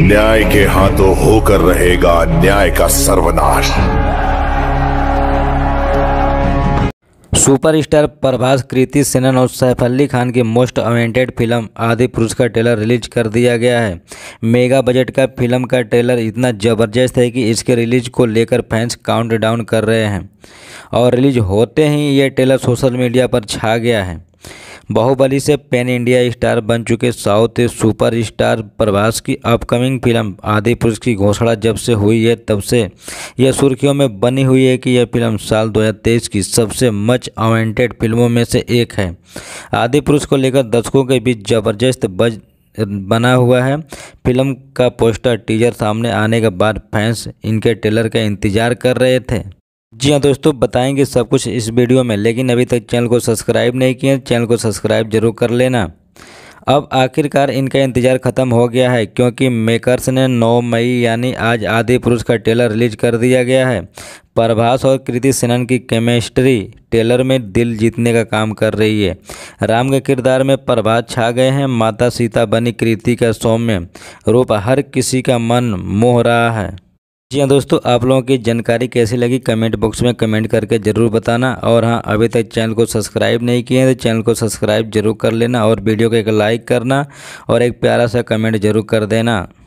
न्याय के हाथों होकर रहेगा न्याय का सर्वनाश सुपरस्टार प्रभास कृति सेनन और सैफ अली खान की मोस्ट अवेंटेड फिल्म आदि पुरुष का ट्रेलर रिलीज कर दिया गया है मेगा बजट का फिल्म का ट्रेलर इतना ज़बरदस्त है कि इसके रिलीज को लेकर फैंस काउंटडाउन कर रहे हैं और रिलीज होते ही ये ट्रेलर सोशल मीडिया पर छा गया है बाहुबली से पैन इंडिया स्टार बन चुके साउथ सुपर स्टार प्रभास की अपकमिंग फिल्म आदि पुरुष की घोषणा जब से हुई है तब से यह सुर्खियों में बनी हुई है कि यह फिल्म साल 2023 की सबसे मच अवेंटेड फिल्मों में से एक है आदि पुरुष को लेकर दर्शकों के बीच जबरदस्त बज बना हुआ है फिल्म का पोस्टर टीजर सामने आने के बाद फैंस इनके ट्रेलर का इंतजार कर रहे थे जी हाँ दोस्तों बताएंगे सब कुछ इस वीडियो में लेकिन अभी तक चैनल को सब्सक्राइब नहीं किया चैनल को सब्सक्राइब जरूर कर लेना अब आखिरकार इनका इंतज़ार ख़त्म हो गया है क्योंकि मेकर्स ने 9 मई यानी आज आदि पुरुष का टेलर रिलीज कर दिया गया है प्रभास और कृति सेनन की केमिस्ट्री टेलर में दिल जीतने का काम कर रही है राम के किरदार में प्रभास छा गए हैं माता सीता बनी कृति का सौम्य रूप हर किसी का मन मोह रहा है जी हाँ दोस्तों आप लोगों की जानकारी कैसी लगी कमेंट बॉक्स में कमेंट करके ज़रूर बताना और हाँ अभी तक चैनल को सब्सक्राइब नहीं किए हैं तो चैनल को सब्सक्राइब जरूर कर लेना और वीडियो को एक लाइक करना और एक प्यारा सा कमेंट जरूर कर देना